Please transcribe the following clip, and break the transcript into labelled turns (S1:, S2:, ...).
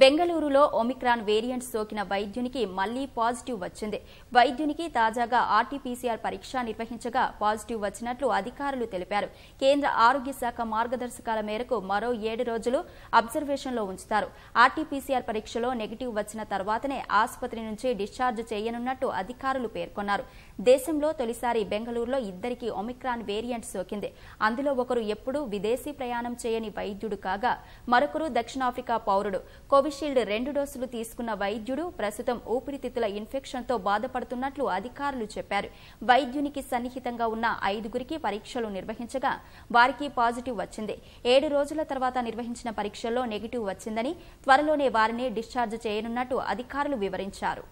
S1: బెంగళూరులో Omicron variant సోకిన వైద్యునికి మళ్లీ పాజిటివ్ వచ్చింది వైద్యునికి తాజాగా ఆర్టీపీసీఆర్ పరీక్ష నిర్వహించగా పాజిటివ్ వచ్చినట్లు అధికారులు తెలిపారు కేంద్ర ఆరోగ్య శాఖ మార్గదర్శకాల మేరకు మరో ఏడు రోజులు అబ్జర్వేషన్లో ఉంచుతారు ఆర్టీపీసీఆర్ పరీక్షలో నెగిటివ్ వచ్చిన తర్వాతనే ఆసుపత్రి నుంచి డిశ్చార్జ్ చేయనున్నట్టు అధికారులు పేర్కొన్నారు దేశంలో తొలిసారి బెంగళూరులో ఇద్దరికి ఒమిక్రాన్ వేరియంట్ సోకింది అందులో ఒకరు ఎప్పుడూ విదేశీ ప్రయాణం చేయని వైద్యుడు కాగా మరొకరు దక్షిణాఫ్రికా పౌరుడు కోవిషీల్డ్ రెండు డోసులు తీసుకున్న వైద్యుడు ప్రస్తుతం ఊపిరితిత్తుల ఇన్ఫెక్షన్తో బాధపడుతున్నట్లు అధికారులు చెప్పారు వైద్యునికి సన్నిహితంగా ఉన్న ఐదుగురికి పరీక్షలు నిర్వహించగా వారికి పాజిటివ్ వచ్చింది ఏడు రోజుల తర్వాత నిర్వహించిన పరీక్షల్లో నెగిటివ్ వచ్చిందని త్వరలోనే వారిని డిశ్చార్జ్ చేయనున్నట్టు అధికారులు వివరించారు